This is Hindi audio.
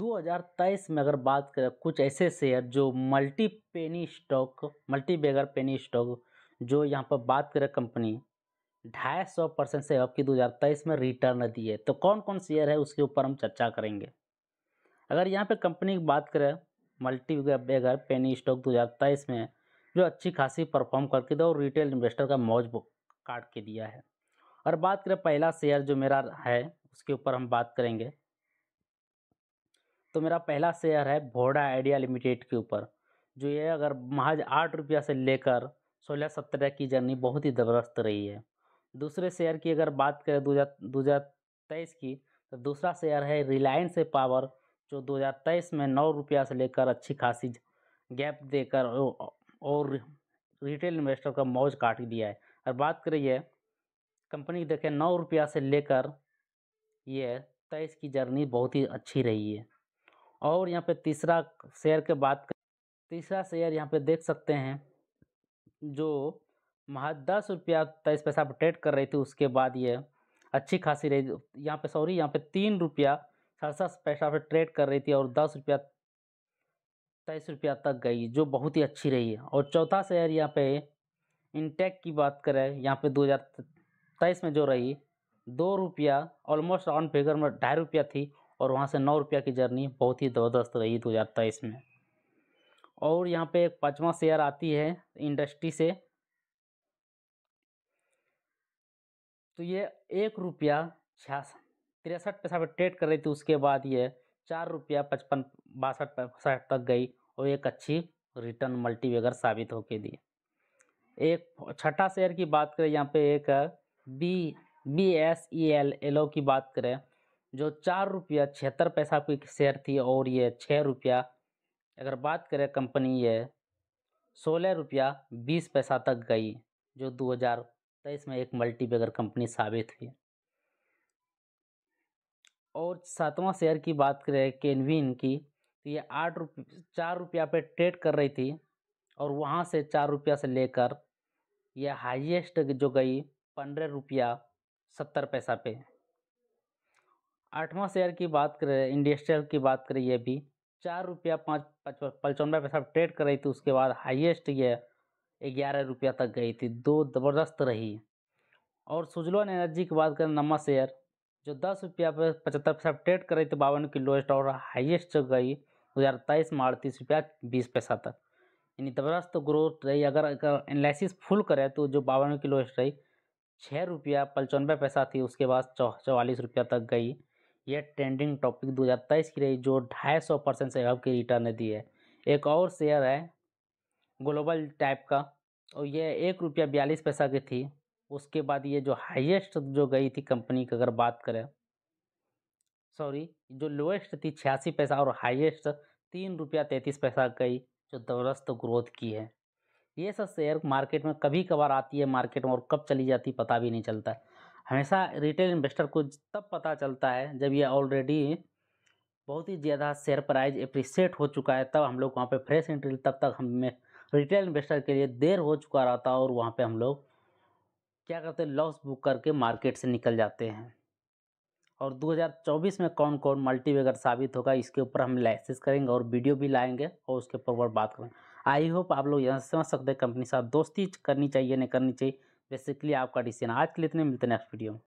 2023 में अगर बात करें कुछ ऐसे शेयर जो multi penny stock multi bagger penny stock जो यहाँ पर बात करें कंपनी ढाई सौ परसेंट से आपकी 2023 में रिटर्न दिए तो कौन कौन शेयर है उसके ऊपर हम चर्चा करेंगे अगर यहाँ पे कंपनी की बात करें मल्टी बेगर पेनी स्टॉक 2023 में जो अच्छी खासी परफॉर्म करके दो रिटेल इन्वेस्टर का मौज काट के दिया है और बात करें पहला शेयर जो मेरा है उसके ऊपर हम बात करेंगे तो मेरा पहला शेयर है भोडा आइडिया लिमिटेड के ऊपर जो ये अगर महज आठ रुपया से लेकर सोलह सत्रह की जर्नी बहुत ही ज़बरदस्त रही है दूसरे शेयर की अगर बात करें दो हज़ार दो हज़ार तेईस की तो दूसरा शेयर है रिलायंस पावर जो दो हज़ार तेईस में नौ रुपया से लेकर अच्छी खासी गैप देकर और रिटेल इन्वेस्टर का मौज काट दिया है और बात करें ये कंपनी देखें नौ रुपया से लेकर ये तेईस की जर्नी बहुत ही अच्छी रही है और यहाँ पे तीसरा शेयर के बात कर तीसरा शेयर यहाँ पे देख सकते हैं जो महा दस रुपया तेईस पैसा पर ट्रेड कर रही थी उसके बाद ये अच्छी खासी रही यहाँ पे सॉरी यहाँ पे तीन रुपया सड़सठ पैसा पर ट्रेड कर रही थी और दस रुपया तेईस रुपया तक गई जो बहुत ही अच्छी रही है और चौथा शेयर यहाँ पे इंटेक की बात करें यहाँ पे दो हज़ार तेईस में जो रही दो रुपया ऑलमोस्ट ऑन फिगर में ढाई रुपया थी और वहाँ से नौ रुपया की जर्नी बहुत ही ज़बरदस्त रही दो हज़ार तेईस में और यहाँ पे पाँचवा शेयर आती है इंडस्ट्री से तो ये एक रुपया छियासठ तिरसठ पैसा पर ट्रेड कर रही थी उसके बाद ये चार रुपया पचपन बासठ पैंसठ तक गई और एक अच्छी रिटर्न मल्टीवेगर साबित होके दी एक छठा शेयर की बात करें यहाँ पे एक B B S E L L O की बात करें जो चार रुपया छिहत्तर पैसा की शेयर थी और ये छः रुपया अगर बात करें कंपनी ये सोलह रुपया बीस पैसा तक गई जो दो हजार तेईस में एक मल्टीबैगर कंपनी साबित हुई और सातवां शेयर की बात करें केनविन की तो ये आठ रुपये चार रुपया पे ट्रेड कर रही थी और वहाँ से चार रुपया से लेकर यह हाईएस्ट जो गई पंद्रह रुपया सत्तर पैसा पे आठवां शेयर की बात करें इंडस्ट्रियल की बात करें ये भी चार रुपया पाँच पचपनवे पैसा ट्रेड कर रही थी उसके बाद हाईएस्ट ये ग्यारह रुपया तक गई थी दो ज़बरदस्त रही और सुजलोन एनर्जी की बात करें नवा शेयर जो दस रुपया पर पचहत्तर पैसा ट्रेड कर रही थी बावन की लोएस्ट और जो गई दो हज़ार तेईस में अड़तीस रुपया बीस पैसा तक यानी ज़बरदस्त ग्रोथ रही अगर अगर एनालिसिस फुल करें तो जो बावन की लोएस्ट रही छः रुपया पचानवे पैसा थी उसके बाद चौ चौवालीस रुपया तक गई यह ट्रेंडिंग टॉपिक 2023 की रही जो ढाई सौ परसेंट से अब की रिटर्न दी है एक और शेयर है ग्लोबल टाइप का और यह एक रुपया बयालीस पैसा की थी उसके बाद ये जो हाईएस्ट जो गई थी कंपनी की अगर बात करें सॉरी जो लोएस्ट थी छियासी पैसा और हाईएस्ट तीन रुपया तैंतीस पैसा गई जो दबरस्त ग्रोथ की है ये सब शेयर मार्केट में कभी कभार आती है मार्केट में और कब चली जाती पता भी नहीं चलता हमेशा रिटेल इन्वेस्टर को तब पता चलता है जब ये ऑलरेडी बहुत ही ज़्यादा शेयर प्राइस अप्रिसिएट हो चुका है तब हम लोग वहाँ पे फ्रेश एंट्री तब तक हमें रिटेल इन्वेस्टर के लिए देर हो चुका रहता है और वहाँ पे हम लोग क्या करते हैं लॉस बुक करके मार्केट से निकल जाते हैं और 2024 में कौन कौन मल्टीवेगर साबित होगा इसके ऊपर हम लाइसेंस करेंगे और वीडियो भी लाएंगे और उसके ऊपर बात करेंगे आई होप आप लोग यहाँ समझ सकते हैं कंपनी साथ दोस्ती करनी चाहिए नहीं करनी चाहिए बेसिकली आपका डिसीजन आज के लिए इतने मिलते हैं नेक्स्ट वीडियो में